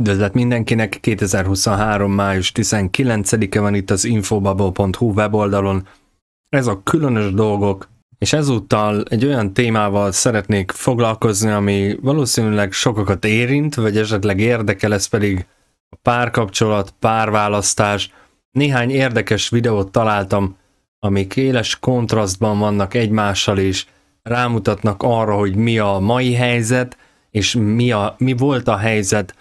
Üdvözlet mindenkinek, 2023. május 19-e van itt az infobubble.hu weboldalon. Ez a különös dolgok, és ezúttal egy olyan témával szeretnék foglalkozni, ami valószínűleg sokakat érint, vagy esetleg érdekel, ez pedig a párkapcsolat, párválasztás. Néhány érdekes videót találtam, amik éles kontrasztban vannak egymással, és rámutatnak arra, hogy mi a mai helyzet, és mi, a, mi volt a helyzet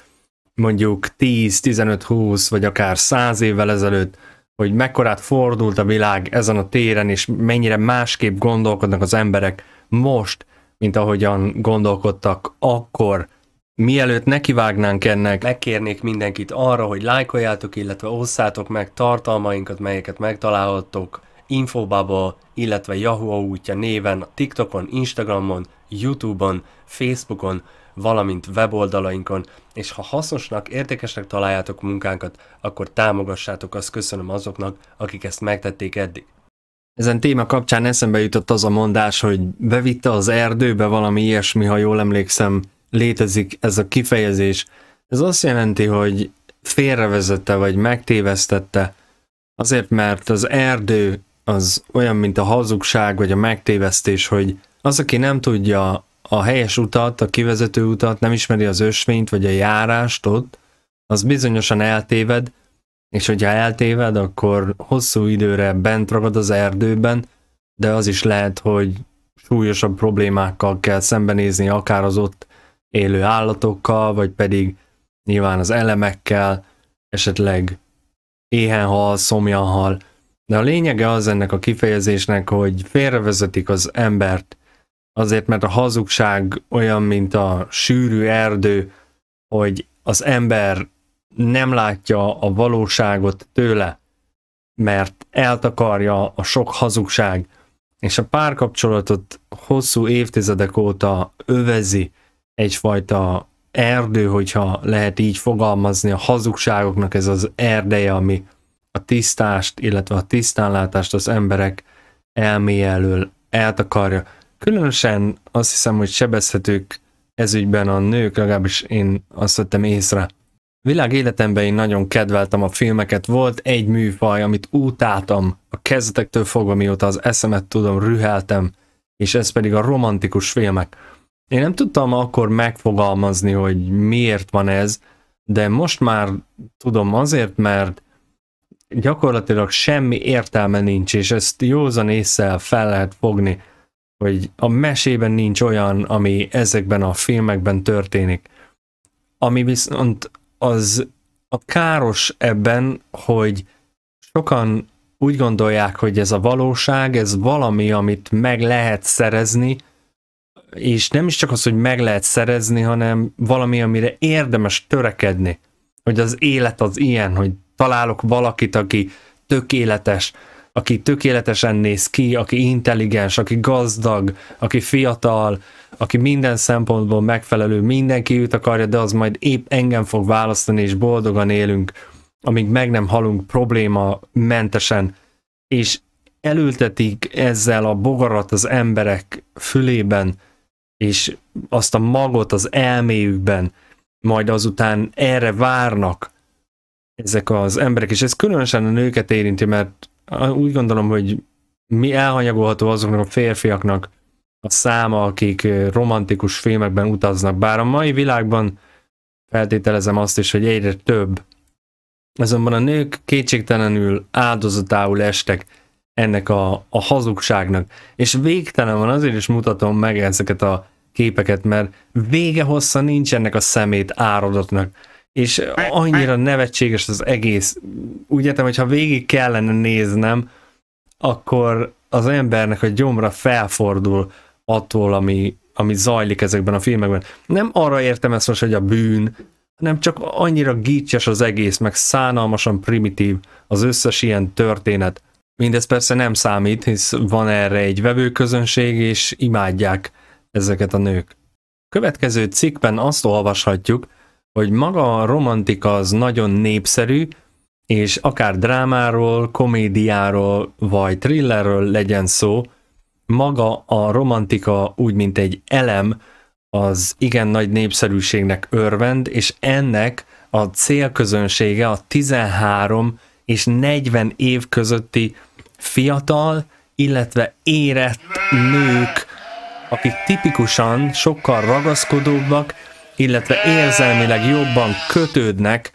mondjuk 10, 15, 20 vagy akár 100 évvel ezelőtt, hogy mekkorát fordult a világ ezen a téren, és mennyire másképp gondolkodnak az emberek most, mint ahogyan gondolkodtak akkor. Mielőtt nekivágnánk ennek, megkérnék mindenkit arra, hogy lájkoljátok, illetve osszátok meg tartalmainkat, melyeket megtalálhattok Infobubble, illetve Yahoo útja néven TikTokon, Instagramon, YouTube-on, Facebookon, valamint weboldalainkon, és ha hasznosnak, értékesnek találjátok munkánkat, akkor támogassátok, azt köszönöm azoknak, akik ezt megtették eddig. Ezen téma kapcsán eszembe jutott az a mondás, hogy bevitte az erdőbe valami ilyesmi, ha jól emlékszem, létezik ez a kifejezés. Ez azt jelenti, hogy félrevezette vagy megtévesztette, azért mert az erdő az olyan, mint a hazugság vagy a megtévesztés, hogy az, aki nem tudja a helyes utat, a kivezető utat, nem ismeri az ösvényt vagy a járást ott, az bizonyosan eltéved, és hogyha eltéved, akkor hosszú időre bent ragad az erdőben, de az is lehet, hogy súlyosabb problémákkal kell szembenézni, akár az ott élő állatokkal, vagy pedig nyilván az elemekkel, esetleg éhen hal, szomjan hal, de a lényege az ennek a kifejezésnek, hogy félrevezetik az embert, azért mert a hazugság olyan, mint a sűrű erdő, hogy az ember nem látja a valóságot tőle, mert eltakarja a sok hazugság, és a párkapcsolatot hosszú évtizedek óta övezi egyfajta erdő, hogyha lehet így fogalmazni, a hazugságoknak ez az erdeje, ami a tisztást, illetve a tisztánlátást az emberek elméje elől eltakarja. Különösen azt hiszem, hogy sebezhetők ezügyben a nők, legalábbis én azt vettem észre. Világ életemben én nagyon kedveltem a filmeket, volt egy műfaj, amit utáltam, a kezdetektől fogva, mióta az eszemet tudom, rüheltem, és ez pedig a romantikus filmek. Én nem tudtam akkor megfogalmazni, hogy miért van ez, de most már tudom azért, mert gyakorlatilag semmi értelme nincs, és ezt józan észre fel lehet fogni, hogy a mesében nincs olyan, ami ezekben a filmekben történik. Ami viszont az a káros ebben, hogy sokan úgy gondolják, hogy ez a valóság, ez valami, amit meg lehet szerezni, és nem is csak az, hogy meg lehet szerezni, hanem valami, amire érdemes törekedni. Hogy az élet az ilyen, hogy találok valakit, aki tökéletes, aki tökéletesen néz ki, aki intelligens, aki gazdag, aki fiatal, aki minden szempontból megfelelő, mindenki őt akarja, de az majd épp engem fog választani, és boldogan élünk, amíg meg nem halunk probléma mentesen, és elültetik ezzel a bogarat az emberek fülében, és azt a magot az elméjükben, majd azután erre várnak, ezek az emberek, és ez különösen a nőket érinti, mert úgy gondolom, hogy mi elhanyagolható azoknak a férfiaknak a száma, akik romantikus filmekben utaznak, bár a mai világban feltételezem azt is, hogy egyre több. Azonban a nők kétségtelenül áldozatául estek ennek a, a hazugságnak, és végtelen van, azért is mutatom meg ezeket a képeket, mert vége hossza nincs ennek a szemét áradatnak és annyira nevetséges az egész. Úgy értem, hogyha végig kellene néznem, akkor az embernek a gyomra felfordul attól, ami, ami zajlik ezekben a filmekben. Nem arra értem ezt most, hogy a bűn, hanem csak annyira gícses az egész, meg szánalmasan primitív az összes ilyen történet. Mindez persze nem számít, hisz van erre egy vevőközönség, és imádják ezeket a nők. Következő cikkben azt olvashatjuk, hogy maga a romantika az nagyon népszerű, és akár drámáról, komédiáról, vagy thrillerről legyen szó, maga a romantika úgy, mint egy elem, az igen nagy népszerűségnek örvend, és ennek a célközönsége a 13 és 40 év közötti fiatal, illetve érett nők, akik tipikusan sokkal ragaszkodóbbak, illetve érzelmileg jobban kötődnek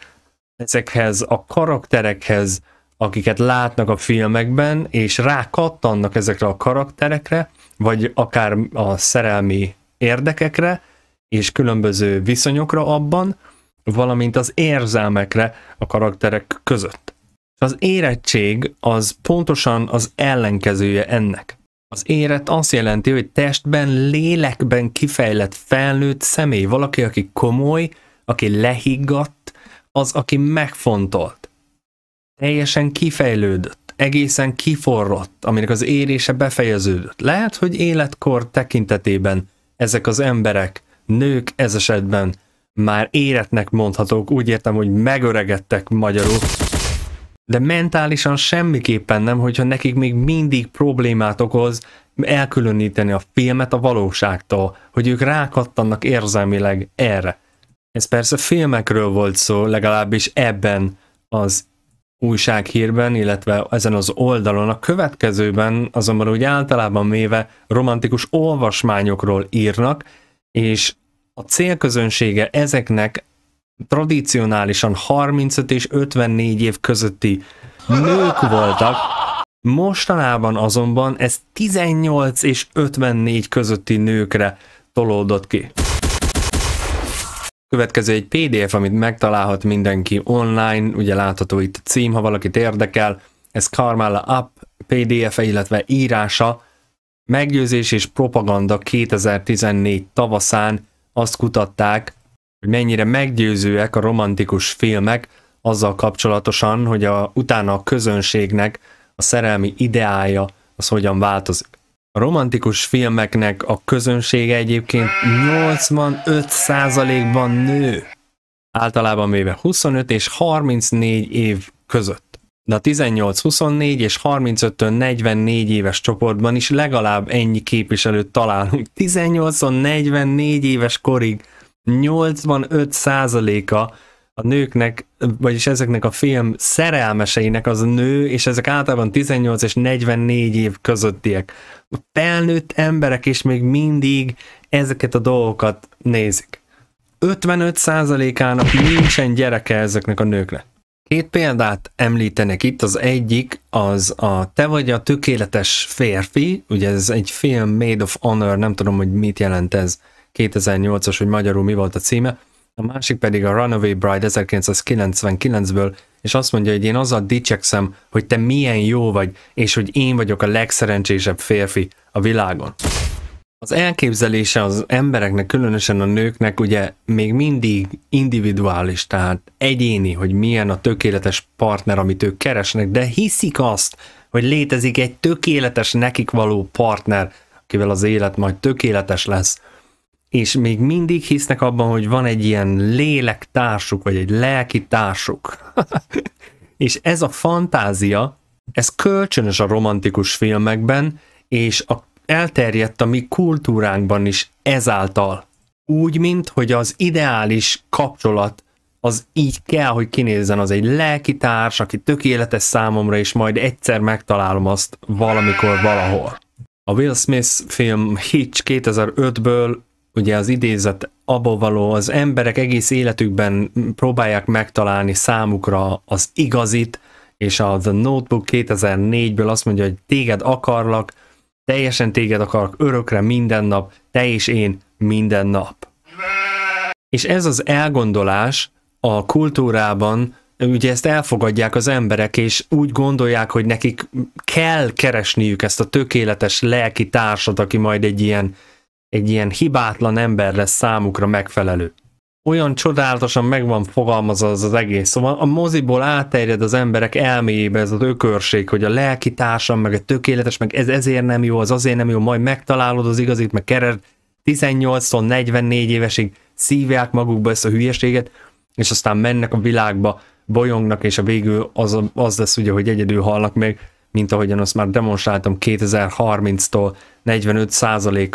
ezekhez a karakterekhez, akiket látnak a filmekben, és rákattannak ezekre a karakterekre, vagy akár a szerelmi érdekekre, és különböző viszonyokra abban, valamint az érzelmekre a karakterek között. Az érettség az pontosan az ellenkezője ennek. Az élet azt jelenti, hogy testben, lélekben kifejlett felnőtt személy, valaki, aki komoly, aki lehiggadt, az, aki megfontolt. Teljesen kifejlődött, egészen kiforrott, aminek az érése befejeződött. Lehet, hogy életkor tekintetében ezek az emberek, nők ez esetben már éretnek mondhatók, úgy értem, hogy megöregedtek magyarul, de mentálisan semmiképpen nem, hogyha nekik még mindig problémát okoz elkülöníteni a filmet a valóságtól, hogy ők rákattannak érzelmileg erre. Ez persze filmekről volt szó, legalábbis ebben az újsághírben, illetve ezen az oldalon. A következőben azonban úgy általában méve romantikus olvasmányokról írnak, és a célközönsége ezeknek tradicionálisan 35 és 54 év közötti nők voltak, mostanában azonban ez 18 és 54 közötti nőkre tolódott ki. Következő egy pdf, amit megtalálhat mindenki online, ugye látható itt a cím, ha valakit érdekel, ez Carmella App pdf-e, illetve írása, meggyőzés és propaganda 2014 tavaszán azt kutatták, hogy mennyire meggyőzőek a romantikus filmek azzal kapcsolatosan, hogy a, utána a közönségnek a szerelmi ideája az hogyan változik. A romantikus filmeknek a közönsége egyébként 85%-ban nő. Általában véve 25 és 34 év között. De a 18-24 és 35-től 44 éves csoportban is legalább ennyi képviselőt találunk. 18-44 éves korig 85%-a a nőknek, vagyis ezeknek a film szerelmeseinek az nő, és ezek általában 18 és 44 év közöttiek. A felnőtt emberek is még mindig ezeket a dolgokat nézik. 55%-ának nincsen gyereke ezeknek a nőknek. Két példát említenek itt, az egyik az a Te vagy a tökéletes férfi, ugye ez egy film Made of Honor, nem tudom, hogy mit jelent ez 2008-as, hogy magyarul mi volt a címe, a másik pedig a Runaway Bride 1999-ből, és azt mondja, hogy én azzal dicsekszem, hogy te milyen jó vagy, és hogy én vagyok a legszerencsésebb férfi a világon. Az elképzelése az embereknek, különösen a nőknek ugye még mindig individuális, tehát egyéni, hogy milyen a tökéletes partner, amit ők keresnek, de hiszik azt, hogy létezik egy tökéletes nekik való partner, akivel az élet majd tökéletes lesz, és még mindig hisznek abban, hogy van egy ilyen lélektársuk, vagy egy lelki társuk. és ez a fantázia, ez kölcsönös a romantikus filmekben, és a, elterjedt a mi kultúránkban is ezáltal. Úgy, mint hogy az ideális kapcsolat az így kell, hogy kinézzen, az egy lelki társ, aki tökéletes számomra, és majd egyszer megtalálom azt valamikor valahol. A Will Smith film Hitch 2005-ből ugye az idézet abból való, az emberek egész életükben próbálják megtalálni számukra az igazit, és a The Notebook 2004-ből azt mondja, hogy téged akarlak, teljesen téged akarok örökre minden nap, te és én minden nap. És ez az elgondolás a kultúrában, ugye ezt elfogadják az emberek, és úgy gondolják, hogy nekik kell keresniük ezt a tökéletes lelki társat, aki majd egy ilyen egy ilyen hibátlan ember lesz számukra megfelelő. Olyan csodálatosan megvan fogalmazva az, az egész. Szóval a moziból áterjed az emberek elméjébe ez az ökörség, hogy a lelki társam, meg a tökéletes, meg ez ezért nem jó, az azért nem jó, majd megtalálod az igazit, meg kered 18 44 évesig szívják magukba ezt a hülyeséget, és aztán mennek a világba, bolyongnak, és a végül az, az lesz ugye, hogy egyedül halnak meg, mint ahogyan azt már demonstráltam, 2030-tól 45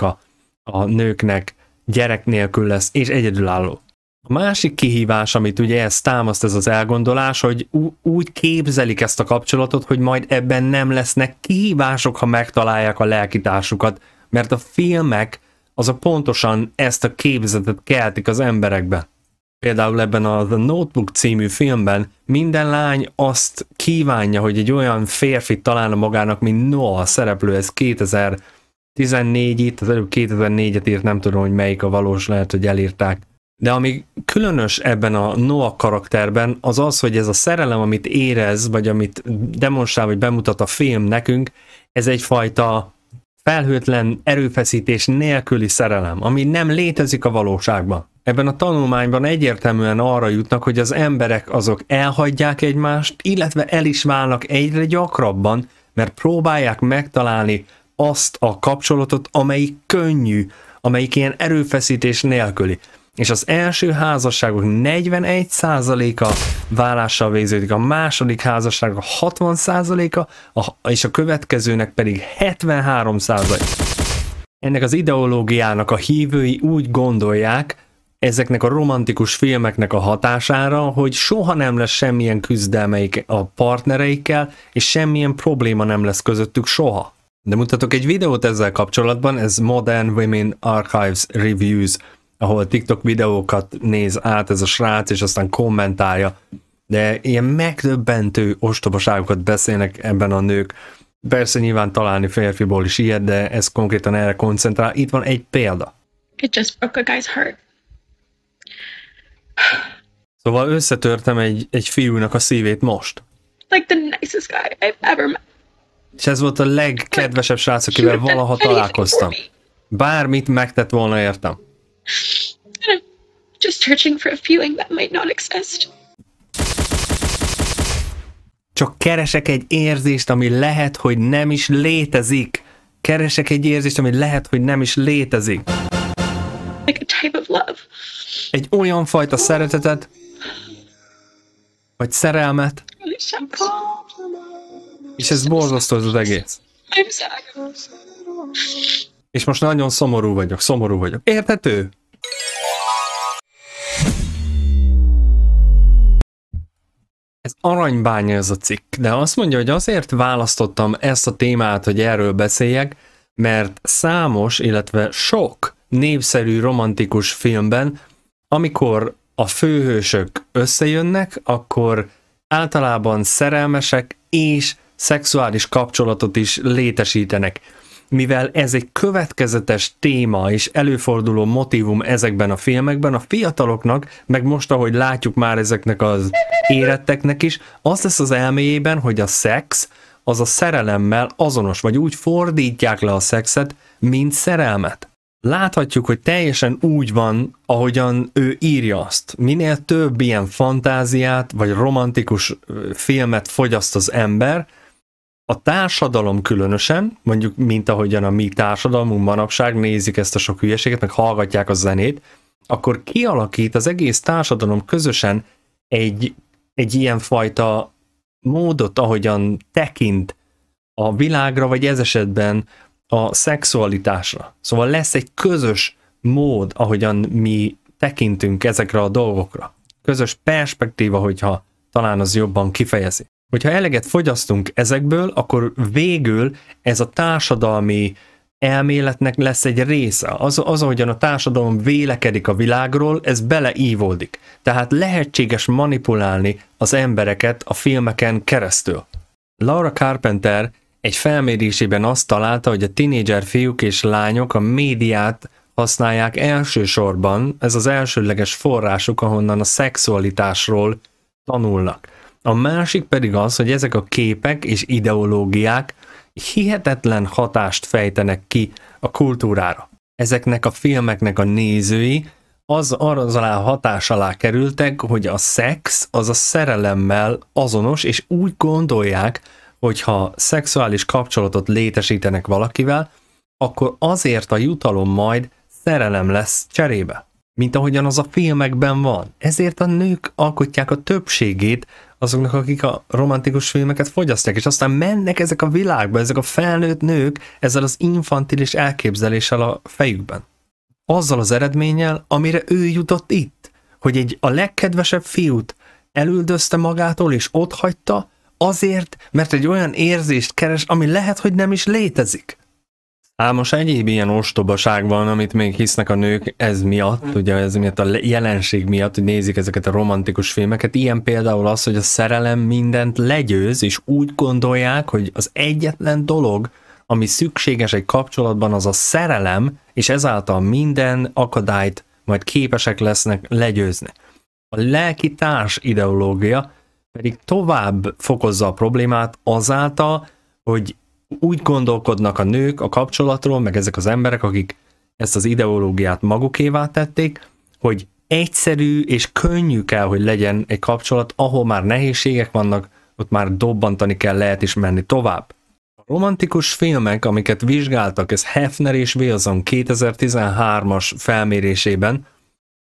a a nőknek gyerek nélkül lesz, és egyedülálló. A másik kihívás, amit ugye ez támaszt ez az elgondolás, hogy úgy képzelik ezt a kapcsolatot, hogy majd ebben nem lesznek kihívások, ha megtalálják a lelkitársukat, mert a filmek az a pontosan ezt a képzetet keltik az emberekbe. Például ebben a The Notebook című filmben minden lány azt kívánja, hogy egy olyan férfi találna magának, mint Noah a szereplő, ez 2000 14 itt, az előbb 2004-et írt, nem tudom, hogy melyik a valós, lehet, hogy elírták. De ami különös ebben a Noah karakterben, az az, hogy ez a szerelem, amit érez, vagy amit demonstrál, vagy bemutat a film nekünk, ez egyfajta felhőtlen erőfeszítés nélküli szerelem, ami nem létezik a valóságban. Ebben a tanulmányban egyértelműen arra jutnak, hogy az emberek azok elhagyják egymást, illetve el is válnak egyre gyakrabban, mert próbálják megtalálni azt a kapcsolatot, amelyik könnyű, amelyik ilyen erőfeszítés nélküli. És az első házasságok 41%-a vállással végződik, a második házasság a 60%-a, a, és a következőnek pedig 73%. Ennek az ideológiának a hívői úgy gondolják, ezeknek a romantikus filmeknek a hatására, hogy soha nem lesz semmilyen küzdelmeik a partnereikkel, és semmilyen probléma nem lesz közöttük soha. De mutatok egy videót ezzel kapcsolatban, ez Modern Women Archives Reviews, ahol TikTok videókat néz át ez a srác, és aztán kommentálja. De ilyen megdöbbentő ostobaságokat beszélnek ebben a nők. Persze nyilván találni férfiból is ilyet, de ez konkrétan erre koncentrál. Itt van egy példa. It just broke a guy's heart. Szóval összetörtem egy, egy fiúnak a szívét most. Like the nicest guy I've ever met. És ez volt a legkedvesebb srác, akivel valaha találkoztam. Bármit megtett volna értem. Just searching for a feeling that might not exist. Csak keresek egy érzést, ami lehet, hogy nem is létezik. Keresek egy érzést, ami lehet, hogy nem is létezik. Like a type of love. Egy olyan fajta szeretetet, vagy szerelmet, és ez borzasztó ez az egész. És most nagyon szomorú vagyok, szomorú vagyok. Érthető? Ez aranybánya ez a cikk, de azt mondja, hogy azért választottam ezt a témát, hogy erről beszéljek, mert számos, illetve sok népszerű romantikus filmben, amikor a főhősök összejönnek, akkor általában szerelmesek és szexuális kapcsolatot is létesítenek. Mivel ez egy következetes téma és előforduló motivum ezekben a filmekben, a fiataloknak, meg most ahogy látjuk már ezeknek az éretteknek is, az lesz az elméjében, hogy a szex az a szerelemmel azonos, vagy úgy fordítják le a szexet, mint szerelmet láthatjuk, hogy teljesen úgy van, ahogyan ő írja azt. Minél több ilyen fantáziát vagy romantikus filmet fogyaszt az ember, a társadalom különösen, mondjuk mint ahogyan a mi társadalmunk manapság nézik ezt a sok hülyeséget, meg hallgatják a zenét, akkor kialakít az egész társadalom közösen egy, egy ilyen fajta módot, ahogyan tekint a világra, vagy ez esetben a szexualitásra. Szóval lesz egy közös mód, ahogyan mi tekintünk ezekre a dolgokra. Közös perspektíva, hogyha talán az jobban kifejezi hogyha eleget fogyasztunk ezekből, akkor végül ez a társadalmi elméletnek lesz egy része. Az, az, ahogyan a társadalom vélekedik a világról, ez beleívódik. Tehát lehetséges manipulálni az embereket a filmeken keresztül. Laura Carpenter egy felmérésében azt találta, hogy a tinédzser fiúk és lányok a médiát használják elsősorban, ez az elsődleges forrásuk, ahonnan a szexualitásról tanulnak. A másik pedig az, hogy ezek a képek és ideológiák hihetetlen hatást fejtenek ki a kultúrára. Ezeknek a filmeknek a nézői az az alá hatás alá kerültek, hogy a szex az a szerelemmel azonos, és úgy gondolják, hogy ha szexuális kapcsolatot létesítenek valakivel, akkor azért a jutalom majd szerelem lesz cserébe. Mint ahogyan az a filmekben van. Ezért a nők alkotják a többségét azoknak, akik a romantikus filmeket fogyasztják, és aztán mennek ezek a világba, ezek a felnőtt nők ezzel az infantilis elképzeléssel a fejükben. Azzal az eredménnyel, amire ő jutott itt, hogy egy a legkedvesebb fiút elüldözte magától és ott hagyta, azért, mert egy olyan érzést keres, ami lehet, hogy nem is létezik most egyéb ilyen ostobaság van, amit még hisznek a nők ez miatt, ugye ez miatt a jelenség miatt, hogy nézik ezeket a romantikus filmeket. Ilyen például az, hogy a szerelem mindent legyőz, és úgy gondolják, hogy az egyetlen dolog, ami szükséges egy kapcsolatban, az a szerelem, és ezáltal minden akadályt majd képesek lesznek legyőzni. A lelki társ ideológia pedig tovább fokozza a problémát azáltal, hogy úgy gondolkodnak a nők a kapcsolatról, meg ezek az emberek, akik ezt az ideológiát magukévá tették, hogy egyszerű és könnyű kell, hogy legyen egy kapcsolat, ahol már nehézségek vannak, ott már dobbantani kell, lehet is menni tovább. A romantikus filmek, amiket vizsgáltak, ez Hefner és Wilson 2013-as felmérésében,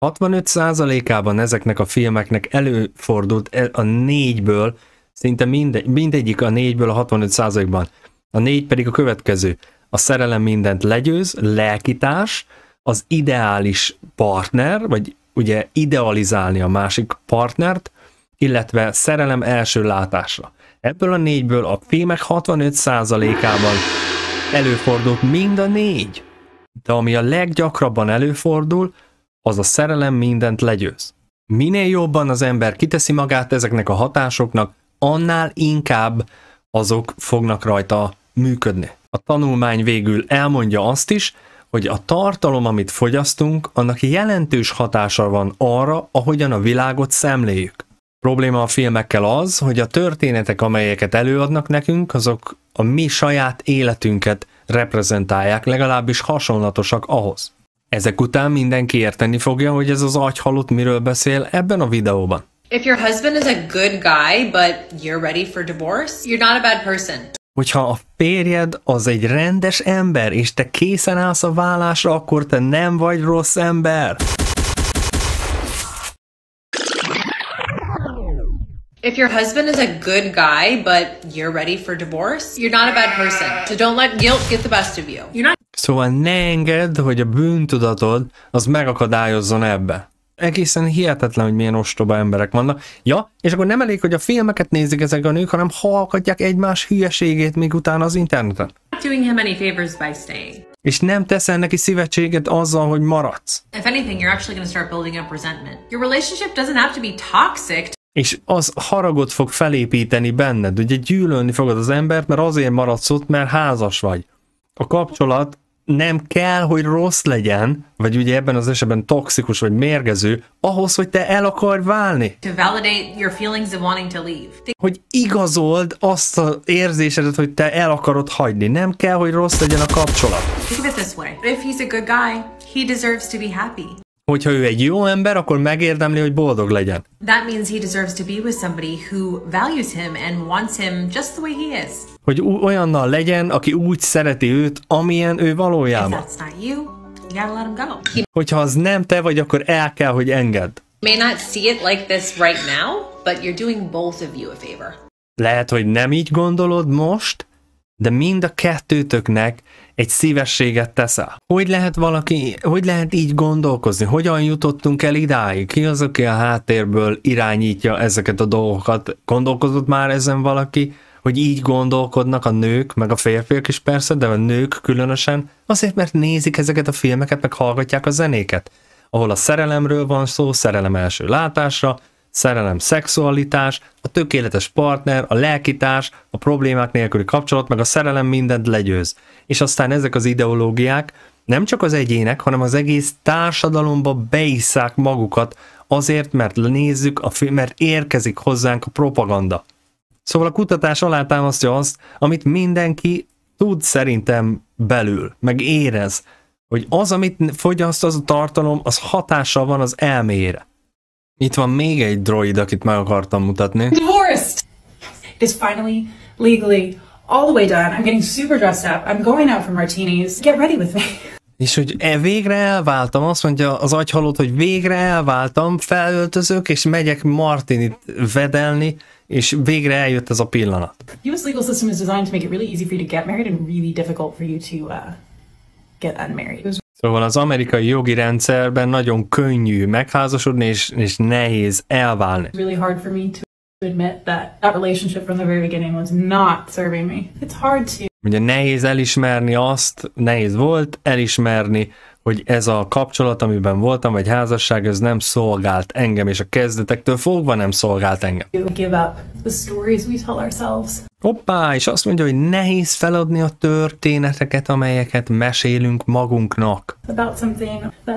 65%-ában ezeknek a filmeknek előfordult e- a négyből, szinte mindegy, mindegyik a négyből a 65%-ban a négy pedig a következő. A szerelem mindent legyőz, lelkitás, az ideális partner, vagy ugye idealizálni a másik partnert, illetve szerelem első látásra. Ebből a négyből a fémek 65%-ában előfordult mind a négy, de ami a leggyakrabban előfordul, az a szerelem mindent legyőz. Minél jobban az ember kiteszi magát ezeknek a hatásoknak, annál inkább azok fognak rajta működni. A tanulmány végül elmondja azt is, hogy a tartalom, amit fogyasztunk, annak jelentős hatása van arra, ahogyan a világot szemléljük. Probléma a filmekkel az, hogy a történetek, amelyeket előadnak nekünk, azok a mi saját életünket reprezentálják, legalábbis hasonlatosak ahhoz. Ezek után mindenki érteni fogja, hogy ez az agyhalott miről beszél ebben a videóban. If your husband is a good guy, but you're ready for divorce, you're not a bad person hogyha a férjed az egy rendes ember, és te készen állsz a vállásra, akkor te nem vagy rossz ember. If your husband is a good guy, but you're ready for divorce, you're not a bad person. So don't let guilt get the best of you. You're not Szóval ne engedd, hogy a bűntudatod az megakadályozzon ebbe egészen hihetetlen, hogy milyen ostoba emberek vannak. Ja, és akkor nem elég, hogy a filmeket nézik ezek a nők, hanem hallgatják egymás hülyeségét még utána az interneten. Doing him any favors by staying. És nem teszel neki szívetséget azzal, hogy maradsz. If anything, you're actually start building up resentment. Your relationship doesn't have to be toxic. és az haragot fog felépíteni benned. Ugye gyűlölni fogod az embert, mert azért maradsz ott, mert házas vagy. A kapcsolat nem kell, hogy rossz legyen, vagy ugye ebben az esetben toxikus vagy mérgező, ahhoz, hogy te el akarj válni. To your of to leave. Hogy igazold azt az érzésedet, hogy te el akarod hagyni. Nem kell, hogy rossz legyen a kapcsolat. Hogyha ő egy jó ember, akkor megérdemli, hogy boldog legyen. That means he deserves to be with somebody who values him and wants him just the way he is hogy olyannal legyen, aki úgy szereti őt, amilyen ő valójában. You, you Hogyha az nem te vagy, akkor el kell, hogy engedd. May not see it like this right now, but you're doing both of you a favor. Lehet, hogy nem így gondolod most, de mind a kettőtöknek egy szívességet teszel. Hogy lehet valaki, hogy lehet így gondolkozni? Hogyan jutottunk el idáig? Ki az, aki a háttérből irányítja ezeket a dolgokat? Gondolkozott már ezen valaki? hogy így gondolkodnak a nők, meg a férfiak is persze, de a nők különösen, azért mert nézik ezeket a filmeket, meg hallgatják a zenéket, ahol a szerelemről van szó, szerelem első látásra, szerelem szexualitás, a tökéletes partner, a lelkitás, a problémák nélküli kapcsolat, meg a szerelem mindent legyőz. És aztán ezek az ideológiák nem csak az egyének, hanem az egész társadalomba beisszák magukat, azért, mert nézzük, a film, mert érkezik hozzánk a propaganda. Szóval a kutatás alátámasztja azt, amit mindenki tud szerintem belül, meg érez, hogy az, amit fogyaszt, az a tartalom, az hatással van az elmére. Itt van még egy droid, akit meg akartam mutatni. Divorced! It is finally, legally, all the way done. I'm getting super dressed up. I'm going out for martinis. Get ready with me. És hogy e, végre elváltam, azt mondja az agyhalott, hogy végre elváltam, felöltözök, és megyek Martinit vedelni, és végre eljött ez a pillanat. US legal system is designed to make it really easy for you to get married and really difficult for you to uh, get unmarried. Szóval az amerikai jogi rendszerben nagyon könnyű megházasodni, és, és nehéz elválni. really hard for me to admit that that relationship from the very beginning was not serving me. It's hard to Ugye nehéz elismerni azt, nehéz volt elismerni, hogy ez a kapcsolat, amiben voltam, vagy házasság, ez nem szolgált engem, és a kezdetektől fogva nem szolgált engem. Hoppá, és azt mondja, hogy nehéz feladni a történeteket, amelyeket mesélünk magunknak.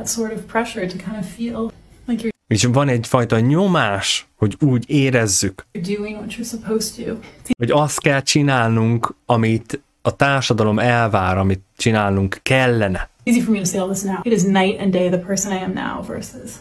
Sort of kind of like és van egyfajta nyomás, hogy úgy érezzük, hogy azt kell csinálnunk, amit a társadalom elvár, amit csinálnunk kellene. Easy for me to say all this now. It is night and day the person I am now versus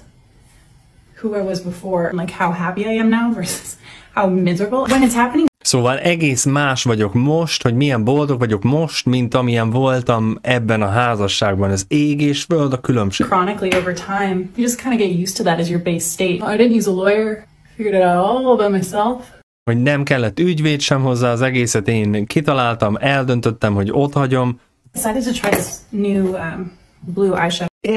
who I was before, like how happy I am now versus how miserable when it's happening. Szóval egész más vagyok most, hogy milyen boldog vagyok most, mint amilyen voltam ebben a házasságban. Ez ég és föld a különbség. Chronically over time, you just kind of get used to that as your base state. I didn't use a lawyer, figured it out all by myself hogy nem kellett ügyvéd sem hozzá, az egészet én kitaláltam, eldöntöttem, hogy ott hagyom. Um,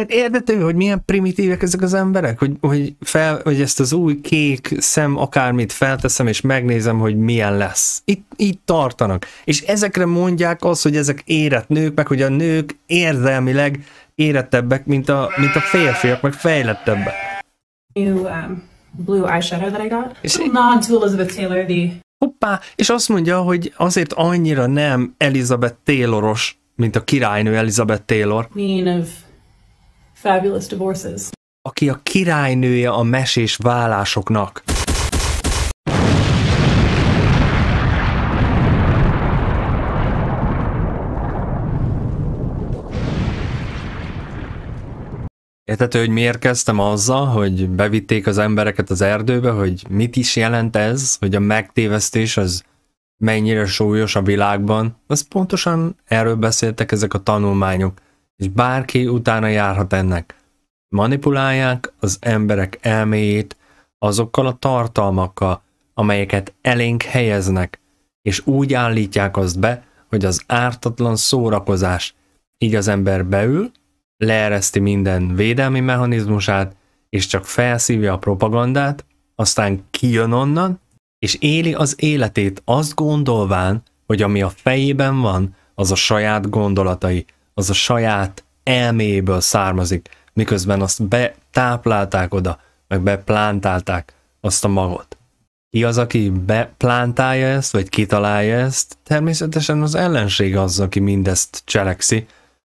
Érdető, hogy milyen primitívek ezek az emberek, hogy, hogy, fel, hogy ezt az új kék szem akármit felteszem, és megnézem, hogy milyen lesz. Itt, itt tartanak. És ezekre mondják azt, hogy ezek érett nők, meg hogy a nők érzelmileg érettebbek, mint a, mint a férfiak, meg fejlettebbek. New, um blue eyeshadow that I got. És nod to Elizabeth Taylor, the hoppá, és azt mondja, hogy azért annyira nem Elizabeth Tayloros, mint a királynő Elizabeth Taylor. Queen of fabulous divorces. Aki a királynője a mesés vállásoknak. Értető, hogy miért kezdtem azzal, hogy bevitték az embereket az erdőbe, hogy mit is jelent ez, hogy a megtévesztés az mennyire súlyos a világban, az pontosan erről beszéltek ezek a tanulmányok, és bárki utána járhat ennek. Manipulálják az emberek elméjét azokkal a tartalmakkal, amelyeket elénk helyeznek, és úgy állítják azt be, hogy az ártatlan szórakozás. Így az ember beül, leereszti minden védelmi mechanizmusát, és csak felszívja a propagandát, aztán kijön onnan, és éli az életét azt gondolván, hogy ami a fejében van, az a saját gondolatai, az a saját elméjéből származik, miközben azt betáplálták oda, meg beplántálták azt a magot. Ki az, aki beplántálja ezt, vagy kitalálja ezt? Természetesen az ellenség az, aki mindezt cselekszi,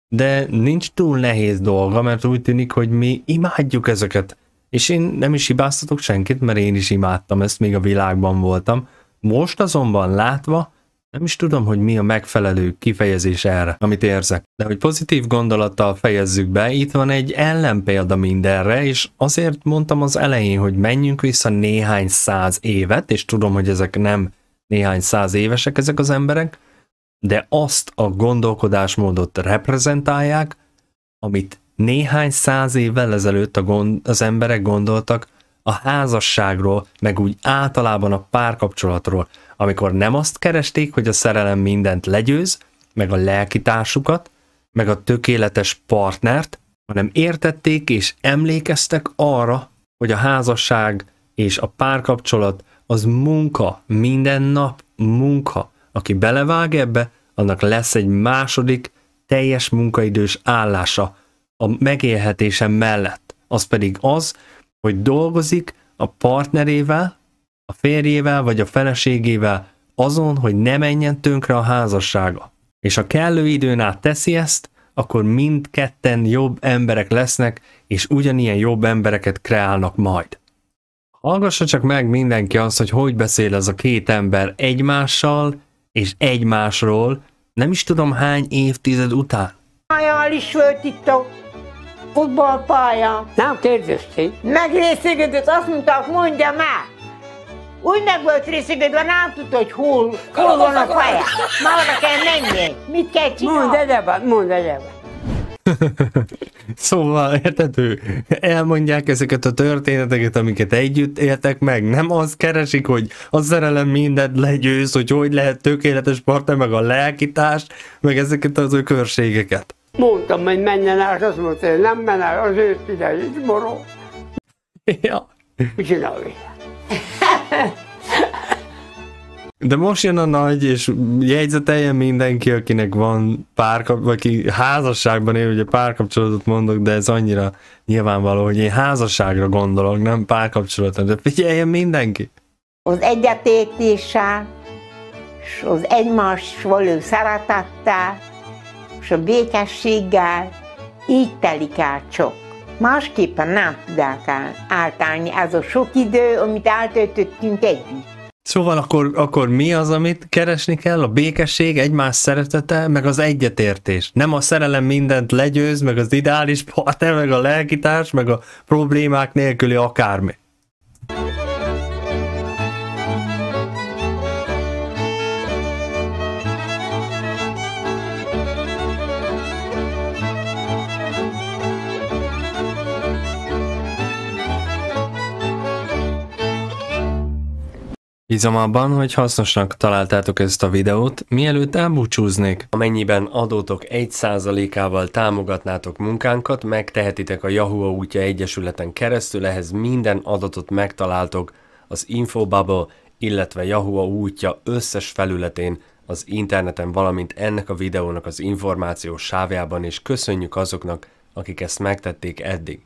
de nincs túl nehéz dolga, mert úgy tűnik, hogy mi imádjuk ezeket. És én nem is hibáztatok senkit, mert én is imádtam ezt, még a világban voltam. Most azonban látva, nem is tudom, hogy mi a megfelelő kifejezés erre, amit érzek. De hogy pozitív gondolattal fejezzük be, itt van egy ellenpélda mindenre, és azért mondtam az elején, hogy menjünk vissza néhány száz évet, és tudom, hogy ezek nem néhány száz évesek ezek az emberek, de azt a gondolkodásmódot reprezentálják, amit néhány száz évvel ezelőtt a gond, az emberek gondoltak a házasságról, meg úgy általában a párkapcsolatról, amikor nem azt keresték, hogy a szerelem mindent legyőz, meg a lelkitársukat, meg a tökéletes partnert, hanem értették és emlékeztek arra, hogy a házasság és a párkapcsolat az munka, minden nap munka, aki belevág ebbe, annak lesz egy második, teljes munkaidős állása a megélhetése mellett. Az pedig az, hogy dolgozik a partnerével, a férjével vagy a feleségével azon, hogy ne menjen tönkre a házassága. És ha kellő időn át teszi ezt, akkor mindketten jobb emberek lesznek, és ugyanilyen jobb embereket kreálnak majd. Hallgassa csak meg mindenki azt, hogy hogy beszél ez a két ember egymással, és egymásról nem is tudom hány évtized után. Pályán is volt itt a futballpályán. Nem kérdezték. Megrészegedett, azt mondták, mondja már. Úgy meg volt részegedve, nem tudta, hogy hol, hol van a pálya. Már kell menni. Mit kell csinálni? Mondd egyebet, mondd egyebet. szóval, érted, ő elmondják ezeket a történeteket, amiket együtt éltek meg, nem az keresik, hogy a szerelem mindent legyőz, hogy hogy lehet tökéletes partner, meg a lelkitást, meg ezeket az ökörségeket. Mondtam, hogy menjen át, azt mondta, hogy nem menj el, az ő ide, itt moró. Ja. Mi csinálja? De most jön a nagy, és jegyzeteljen mindenki, akinek van párkap, vagy aki házasságban él, ugye párkapcsolatot mondok, de ez annyira nyilvánvaló, hogy én házasságra gondolok, nem párkapcsolatra, de figyeljen mindenki! Az egyetétéssel, és az egymás való szeretettel, és a békességgel így telik el csak. Másképpen nem tudják átállni ez a sok idő, amit eltöltöttünk együtt. Szóval akkor, akkor mi az, amit keresni kell? A békesség, egymás szeretete, meg az egyetértés. Nem a szerelem mindent legyőz, meg az ideális partner, hát meg a lelkitárs, meg a problémák nélküli akármi. Bízom abban, hogy hasznosnak találtátok ezt a videót, mielőtt elbúcsúznék. Amennyiben adótok 1%-ával támogatnátok munkánkat, megtehetitek a Yahoo útja egyesületen keresztül, ehhez minden adatot megtaláltok az Infobubble, illetve Yahoo útja összes felületén az interneten, valamint ennek a videónak az információs sávjában, és köszönjük azoknak, akik ezt megtették eddig.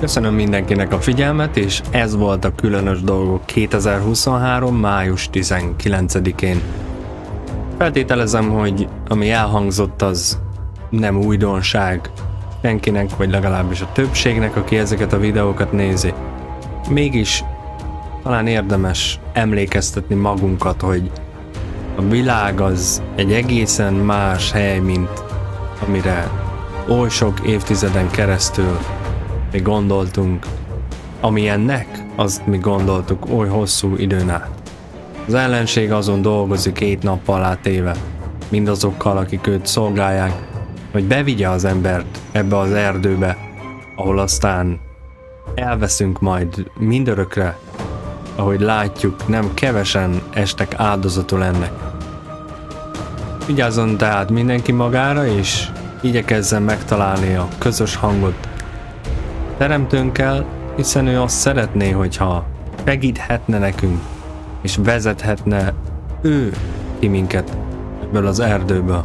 Köszönöm mindenkinek a figyelmet, és ez volt a Különös Dolgok 2023. május 19-én. Feltételezem, hogy ami elhangzott, az nem újdonság senkinek, vagy legalábbis a többségnek, aki ezeket a videókat nézi. Mégis talán érdemes emlékeztetni magunkat, hogy a világ az egy egészen más hely, mint amire oly sok évtizeden keresztül mi gondoltunk, amilyennek, azt mi gondoltuk oly hosszú időn át. Az ellenség azon dolgozik két nappal át éve. mindazokkal, akik őt szolgálják, hogy bevigye az embert ebbe az erdőbe, ahol aztán elveszünk majd mindörökre, ahogy látjuk, nem kevesen estek áldozatul ennek. Vigyázzon tehát mindenki magára, és igyekezzen megtalálni a közös hangot Teremtőnkkel, hiszen ő azt szeretné, hogyha segíthetne nekünk, és vezethetne ő ki minket ebből az erdőből.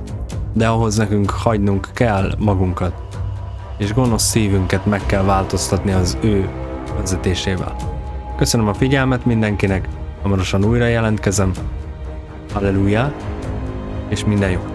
De ahhoz nekünk hagynunk kell magunkat, és gonosz szívünket meg kell változtatni az ő vezetésével. Köszönöm a figyelmet mindenkinek, hamarosan újra jelentkezem. Halleluja, és minden jót!